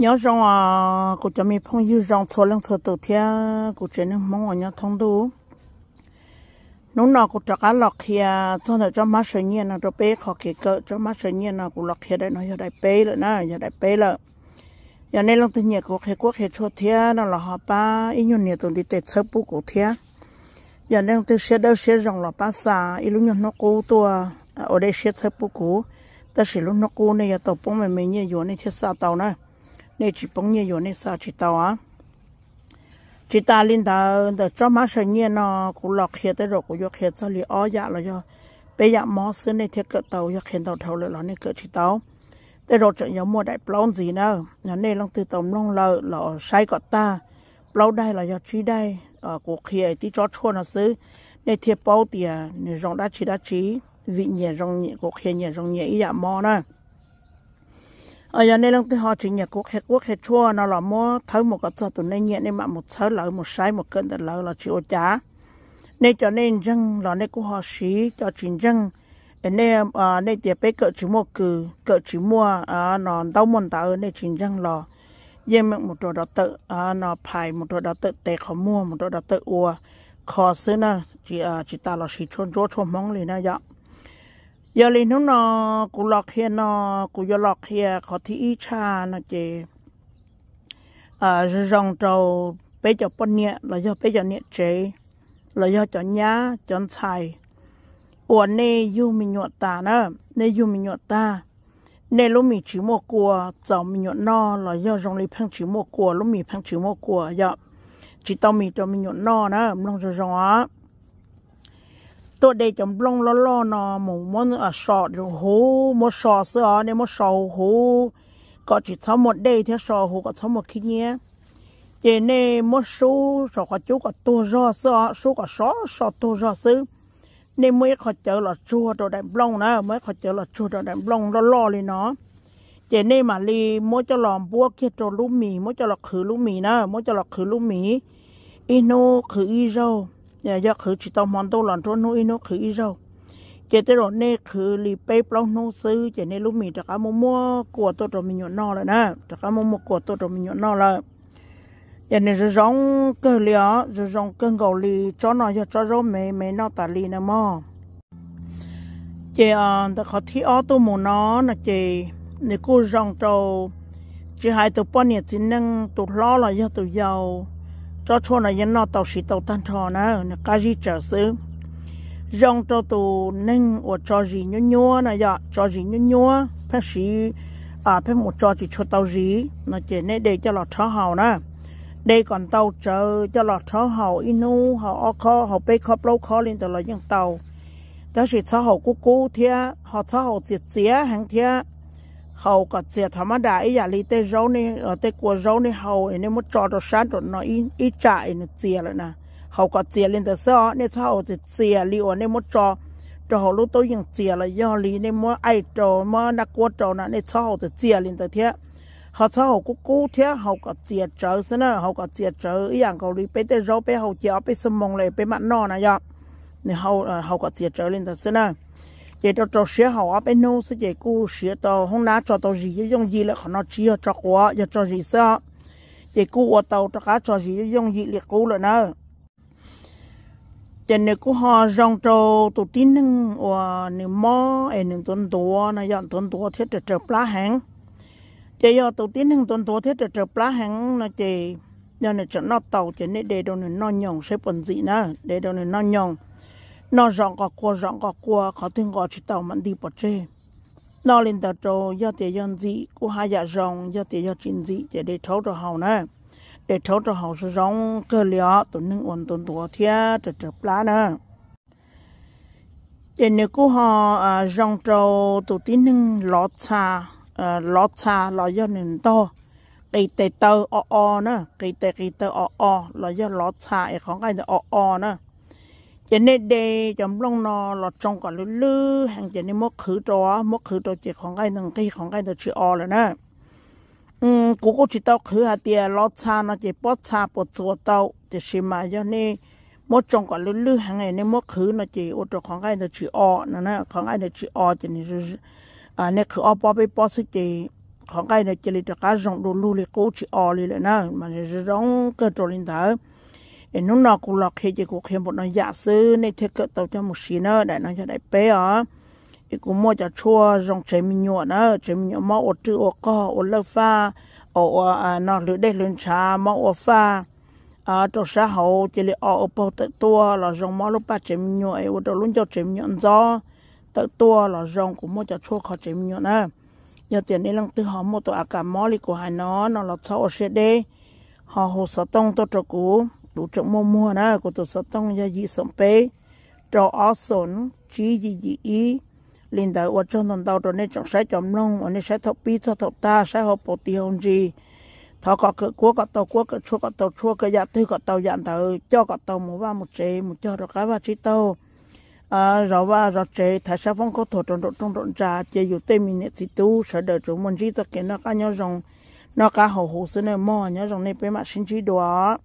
nhớ rằng à cụ cho mình phong yêu rằng số lần số tổ thia cụ chỉ nên mong ở nhà thông đủ nú nọ cụ cho cá lọc kia cho nó cho má sợi nhiên nó cho bé khó kể cỡ cho má sợi nhiên nó cụ lọc kia đây nó giờ đại bé rồi nè giờ đại bé rồi giờ nên lòng tự nhiên cụ khai quốc khai cho thia nó là họ ba ít nhiều nhiều tuần đi tết sớm bù cụ thia giờ nên tự xe đâu xe rằng là ba xa ít lúc nhiều nó cụ tua ở đây xe sớm bù cụ ta chỉ lúc nó cụ này giờ tổ bông mày mày nhiều nhiều này thiết sao tàu nữa nên chỉ bông nhẹ rồi nên sao chỉ tàu á chỉ ta linh đó để cho má sợ nhẹ nó cũng lọc hết tới rồi cũng vô hết tới liền ó dạ rồi cho bây giờ mò xứ này thiết cỡ tàu vô hết tàu thầu rồi nó nên cỡ chỉ tàu tới rồi chẳng nhớ mua đại plon gì nữa nó này long từ tàu long lợ lọ sai cọ ta plon đây là do chỉ đây ở cuộc kia tí cho chua nó xứ nên thiết bao tiền nên rong đã chỉ đã chỉ vị nhẹ rong nhẹ cuộc kia nhẹ rong nhẹ ý dạ mò nữa ở ờ, giờ này lông thì họ chỉ nhà quốc hết quốc hết chua nó là mua thấu một cái cho tụi này nhẹ nên mà một thấu lỡ một sai một cân tụi lỡ là chịu trả nên cho nên dân là nên của họ xí cho chính dân nên à nên tiệp bé cỡ chỉ mua cừ cỡ chỉ mua à ờ, nó đau mòn tao nên chính dân là yên miệng một đồ đó tự à nó phải một đồ đó tự tệ khó mua một đồ đó tự ua khó xứ nè chỉ à chỉ ta là xí chôn chôn chôn móng liền nè vậy dạ. ยาลีนุนอกูหลอกเฮียนอกูยาหลอกเฮียขอที่อีชานะเจ อ่ารองเ้าไปจกปนเนี่ย เราจะไปจกเนี่ยเจ เราจะจอน้าจอนไทยอวนเนยูมีหนวดตานะเนยูมีหนวดตาเนลูมีชิโมกัวจอมีหนวดนอเราจะรองลีพังชิโมกัวลูมีพังชิโมกัวยาจิตตอมีจอมีหนวดนอนะลองจะจองอ่ะตัวเด็กจำลงล้อลอนอหมูมันอ่ะสอดหูมันสอดเสือเนี่ยมันสอดหูก็จิตทั้งหมดเดที่สอดหูก็ทั้งหมดขี้เนี้ยเจเน่มันสู้สอดกจุก็ตัวรอเสือสู้ก็สอดสอดตัวรอซื้อในเมื่อ่ขอเจอหลอดชัวตัวแดงบลงนะเม่ขาเจอหลอดชัวตัวแดงบลงล้อล้อเลยเนาะเจเน่มาลีมจะหลอมบวกเคียตัวลูกหมีมจะหลอกคือลูกหมีนะมจะหลอกคือลูกหมีอีโนคืออีโจ nhà do khử chỉ tao mòn đâu làm cho nuôi nó khử ít đâu chế tới rồi nè khử lì bê plong nô sư chế nè lúc mình chắc ăn mua của tôi rồi mình nhọn no rồi nè chắc ăn mua của tôi rồi mình nhọn no rồi giờ này rồi rong cơ lió rồi rong cơ gầu li, cho nó cho cho rồi mẹ mẹ nó tả lì nè mò chế à ta khó thi ó tôi muốn nó nè chế nè cô rong trâu chỉ hai tụi bao nhà chỉ nâng tụi lo là do tụi giàu cho cho này dân nó tàu xí tàu tan trò nè nó cá gì trở xứ rong cho tù nâng ở cho gì nhua nhua nè dạ cho gì nhua nhua phép sĩ à phép một cho chỉ cho tàu gì nó chỉ nên để cho lọt thọ hào nè để còn tàu chờ cho lọt thọ hào inu hào o kho hào bê kho lâu kho lên từ là những tàu đó chỉ thọ hào cú cú thia họ thọ hào diệt diệt hàng thia เขาก็เสียธรรมดาไอ้ยาลีเต้ราเนี่ยเตกัวเอาเนี่ยเขาไอ้เนี่ยมุดจอดชันจอดนาอีอีจ่ายเนี่ยเสียแล้วนะเขาก็เสียเล่นแต่ซ้อเนี่ยเท่าจะเสียลีอ่อนเนี่ยมุดจอจะเขารู้ตัวยังเสียละยอลีเนี่ยมัดไอจอมันนักกัวจอนะเนี่ยเท่าจะเสียเล่นแต่เทียเขาเท่ากูกูเทียเขาก็เสียเจอซะนะเขาก็เสียเจออย่างเขาลีไปเตรเราไปเขาเจียไปสมองเลยไปมันนอนะยะเนี่ยเขาเขาก็เสียเจอเล่นแต่ซะนะ chị cho cho sửa hậu bên nô sẽ chị cô sửa tàu không ná cho tàu gì dùng gì là khó nó chia cho quá giờ cho gì sao chị cô ở tàu cho cá cho gì dùng gì liệt cô rồi nữa chị này cô họ rong tàu tụ tin nưng và nếu mò em nâng tuần tua nó dọn tuần tua thiết để chụp lá hàng chị giờ tụ tin nưng tuần tua thiết để chụp lá hàng nó chị giờ này chẳng nó tàu chị này để đâu này nó nhồng sẽ phần gì nữa để đâu này nó nhồng nó rong có cua rong có cua khó tin gọi chỉ tàu mặn đi bỏ chê nó lên tàu trâu do tiền dân dị của hai dạ rong do tiền do chín dị để để thấu cho hậu nè để thấu cho hậu sẽ rong cơ liọ tụi nâng ổn tụi tụi thia trở trở lá nè để nếu cô họ à, rong trâu tổ tiên nâng lót xa à, lót xa lọ do nền to cây tê tơ o o nè cây tê cây tơ o o lọ do lót xa ấy e không cái là o o nè จะเนเดจำลองนอหลอดจงก่อนลื้อแห่งจะในมกคือตัวมกคือตัวเจ็ดของไก่หนึ่งที่ของไก่ตัวชื่ออ แล้วนะอืมกูก็จิตเอาคือหาเตียลอดชาเนาะเจ็บปอดชาปวดตัวเต้าจะชิมาเยอะนี่ มดจงก่อนลื้อแห่งไงในมกคือเนาะเจ็บอุตัของไก่ตัวชื่ออนะนะ ของไก่ตัวชื่ออจะนี่อ่าเนี่ยคืออปอไปปอสิเจ ของไก่เนี่ยจะิญตรกาจงดูลูเลกูชื่ออเลยลนะ มันจะร้องเกิดตัวลินเตอ์ em nó nọ cũng lọt khi chỉ cũng khi một nó giả sư nên thiết kế tàu cho một xí nữa để nó cho đại bé ở, em cũng mua cho chua rong chế mình nhọ nữa chế mình nhọ mau ổ chữ ổ co ổ lơ pha ổ nó lưỡi đây lưỡi trà mau ổ pha à trong xã hội chỉ là ổ bao tự tua là rong mau lúc ba chế mình nhọ em ổ luôn cho chế mình nhọ gió tự tua là rong cũng mua cho chua khó chế mình nhọ nữa giờ tiền đi lăng tư họ mua tổ cả mò lì của hai nó nó là sao ở xe đê họ hồ sở tông tôi cho cú đủ trọng mua mua na của tổ sọ tông gia dị sống bế trò ó sổn chí dị dị ý linh đại ở trong đồng đầu rồi nên trong sẽ chọn nong ở nên sẽ thọc pi thọc thọc ta sẽ học bộ ti hồng gì thọ có cửa cua có tàu cua cửa chua có tàu chua cửa dạ tư có tàu dạng tàu cho có tàu một ba một chế một cho rồi cái ba chỉ tàu à rồi ba rồi chế thái sao phong có thổ trong độ trong độ trà chế dù tê mình thì tu sợ đời chúng mình chỉ tất cả nó cá nhau rồng nó cá hồ hồ xưa này mò nhau rồng này bên mặt sinh chỉ đó